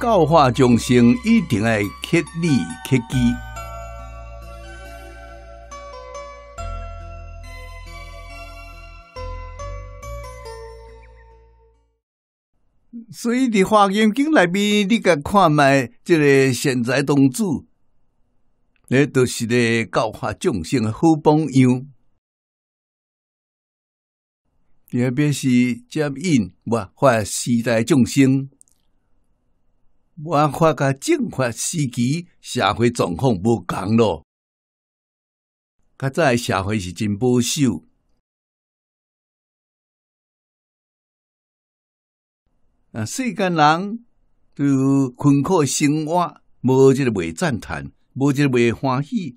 教化众生一定爱克力克机，所以伫化验经》内面，你甲看卖即个贤才童子，那都是咧教化众生好榜样，特别是接引无化时代众生。我发甲政法时期社会状况无共咯。早诶社会是真保守，啊，世间人都困苦生活，无一个袂赞叹，无一个袂欢喜。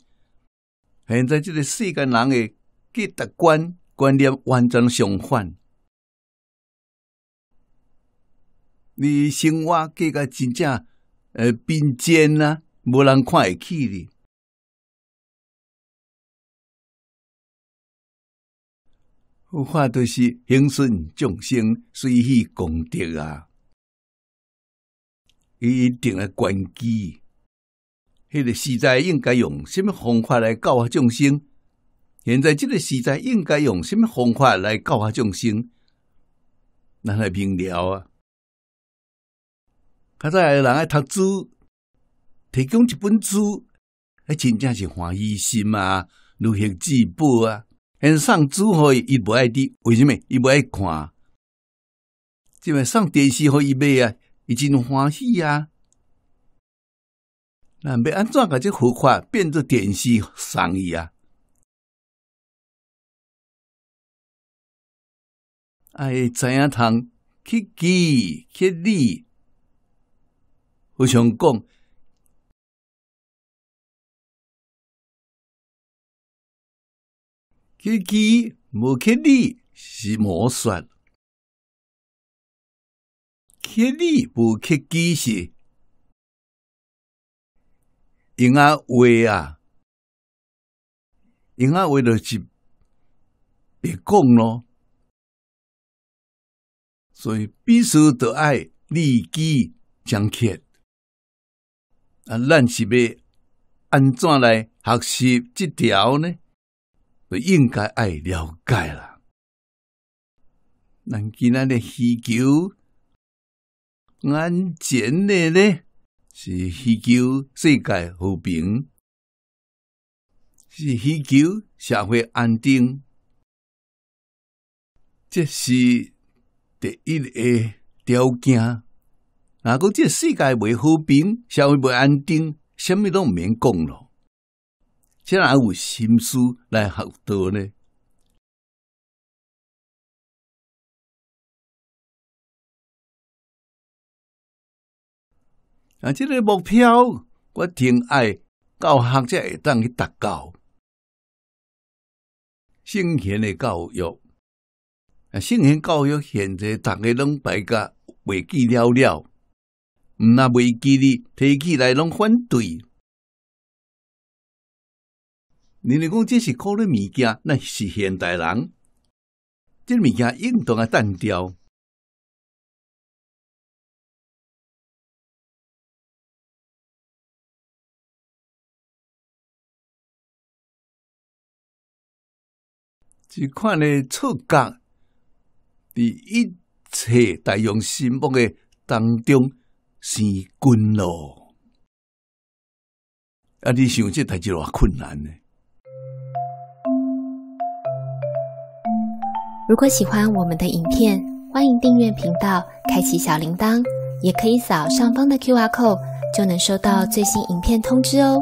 现在即个世间人诶价值观观念完全相反。你生活过个真正，呃，贫贱啊，无人看会起你。话都是兴顺众生随喜功德啊，一定要关机。迄个时代应该用什么方法来教化众生？现在即个时代应该用什么方法来教化众生？咱来明了啊！较早诶人爱读书，提供一本书，迄真正是欢喜心啊，如行至宝啊。先送书可以，伊无爱滴，为什么？伊无爱看。即卖送电视互伊买啊，伊真欢喜啊。那要安怎甲即幅画变做电视生意啊？哎，知影通去记，去理。我想讲，缺技无缺力是莫算，缺力无缺机是，用阿话啊，用阿话就是别讲咯。所以必须得爱利己，将克。啊，咱是要安怎来学习即条呢？就应该爱了解啦。咱今仔日需求，眼前嘞呢，是需求世界和平，是需求社会安定，这是第一个条件。若个即个世界未和平，社会未安定，什咪都毋免讲咯。即哪有心思来学道呢？啊，即个目标，我挺爱教学者会当去达到。圣贤的教育，啊，圣贤教育现在逐个拢白甲未记了了。那未记哩，提起来拢反对。你若讲这是考虑物件，那是现代人，即物件运动个单调。只款咧触觉，在一切大用心目个当中。生根喽！啊，你想这代就话困难呢？如果喜欢我们的影片，欢迎订阅频道，开启小铃铛，也可以扫上方的 Q R code，就能收到最新影片通知哦。